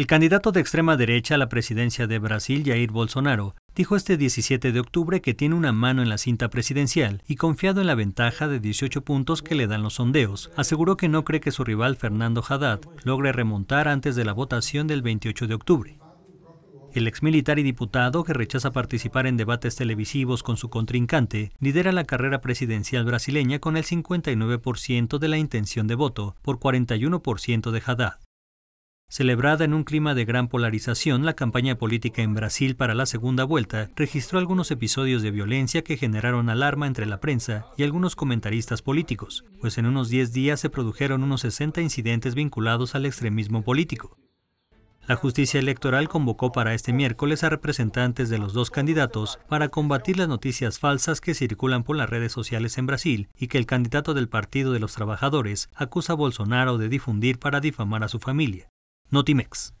El candidato de extrema derecha a la presidencia de Brasil, Jair Bolsonaro, dijo este 17 de octubre que tiene una mano en la cinta presidencial y confiado en la ventaja de 18 puntos que le dan los sondeos, aseguró que no cree que su rival Fernando Haddad logre remontar antes de la votación del 28 de octubre. El ex militar y diputado, que rechaza participar en debates televisivos con su contrincante, lidera la carrera presidencial brasileña con el 59% de la intención de voto por 41% de Haddad. Celebrada en un clima de gran polarización, la campaña política en Brasil para la segunda vuelta registró algunos episodios de violencia que generaron alarma entre la prensa y algunos comentaristas políticos, pues en unos 10 días se produjeron unos 60 incidentes vinculados al extremismo político. La justicia electoral convocó para este miércoles a representantes de los dos candidatos para combatir las noticias falsas que circulan por las redes sociales en Brasil y que el candidato del Partido de los Trabajadores acusa a Bolsonaro de difundir para difamar a su familia. Notimex.